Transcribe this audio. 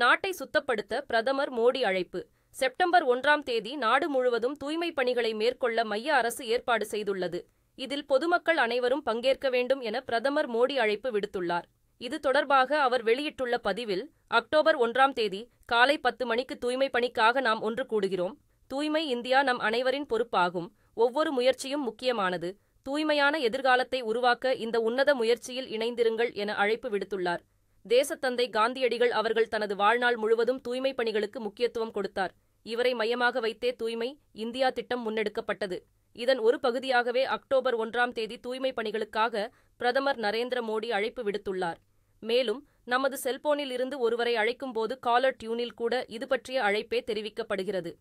நாட்டை சுத்தப்படுத்த பிரதமர் மோடி அழைப்பு செப்டம்பர் ஒன்றாம் தேதி நாடு முழுவதும் தூய்மை பணிகளை மேற்கொள்ள மைய அரசு ஏற்பாடு செய்துள்ளது இதில் பொதுமக்கள் அனைவரும் பங்கேற்க வேண்டும் என பிரதமர் மோடி அழைப்பு விடுத்துள்ளார் இது தொடர்பாக அவர் வெளியிட்டுள்ள பதிவில் அக்டோபர் ஒன்றாம் தேதி காலை பத்து மணிக்கு தூய்மை பணிக்காக நாம் ஒன்று கூடுகிறோம் தூய்மை இந்தியா நம் அனைவரின் பொறுப்பாகும் ஒவ்வொரு முயற்சியும் முக்கியமானது தூய்மையான எதிர்காலத்தை உருவாக்க இந்த உன்னத முயற்சியில் இணைந்திருங்கள் என அழைப்பு விடுத்துள்ளார் தேசத்தந்தை காந்தியடிகள் அவர்கள் தனது வாழ்நாள் முழுவதும் தூய்மை பணிகளுக்கு முக்கியத்துவம் கொடுத்தார் இவரை மையமாக வைத்தே தூய்மை இந்தியா திட்டம் முன்னெடுக்கப்பட்டது இதன் ஒரு பகுதியாகவே அக்டோபர் ஒன்றாம் தேதி தூய்மை பணிகளுக்காக பிரதமர் நரேந்திர மோடி அழைப்பு விடுத்துள்ளார் மேலும் நமது செல்போனில் இருந்து ஒருவரை அழைக்கும்போது காலர் டியூனில் கூட இது பற்றிய அழைப்பே தெரிவிக்கப்படுகிறது